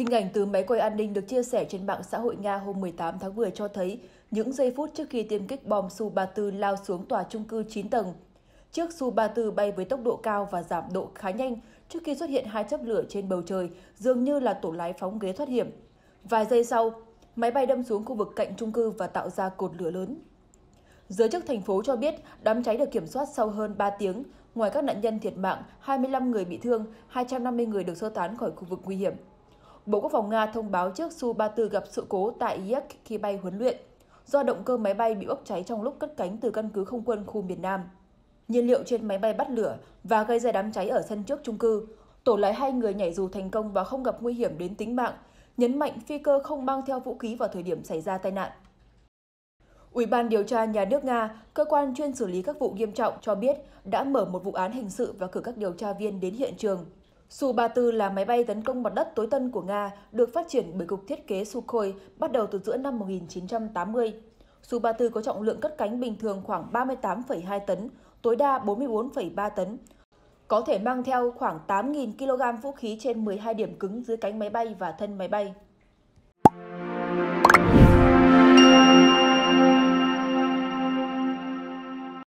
Hình ảnh từ máy quay an ninh được chia sẻ trên mạng xã hội Nga hôm 18 tháng 10 cho thấy những giây phút trước khi tiêm kích bom Su-34 lao xuống tòa trung cư 9 tầng. Chiếc Su-34 bay với tốc độ cao và giảm độ khá nhanh trước khi xuất hiện hai chớp lửa trên bầu trời, dường như là tổ lái phóng ghế thoát hiểm. Vài giây sau, máy bay đâm xuống khu vực cạnh trung cư và tạo ra cột lửa lớn. Giới chức thành phố cho biết đám cháy được kiểm soát sau hơn 3 tiếng. Ngoài các nạn nhân thiệt mạng, 25 người bị thương, 250 người được sơ tán khỏi khu vực nguy hiểm. Bộ Quốc phòng Nga thông báo trước Su-34 gặp sự cố tại Yek khi bay huấn luyện, do động cơ máy bay bị bốc cháy trong lúc cất cánh từ căn cứ không quân khu miền Nam. Nhiên liệu trên máy bay bắt lửa và gây ra đám cháy ở sân trước trung cư. Tổ lái hai người nhảy dù thành công và không gặp nguy hiểm đến tính mạng, nhấn mạnh phi cơ không mang theo vũ khí vào thời điểm xảy ra tai nạn. Ủy ban điều tra nhà nước Nga, cơ quan chuyên xử lý các vụ nghiêm trọng cho biết đã mở một vụ án hình sự và cử các điều tra viên đến hiện trường Su-34 là máy bay tấn công mặt đất tối tân của Nga, được phát triển bởi Cục Thiết kế Sukhoi bắt đầu từ giữa năm 1980. Su-34 có trọng lượng cất cánh bình thường khoảng 38,2 tấn, tối đa 44,3 tấn, có thể mang theo khoảng 8.000 kg vũ khí trên 12 điểm cứng dưới cánh máy bay và thân máy bay.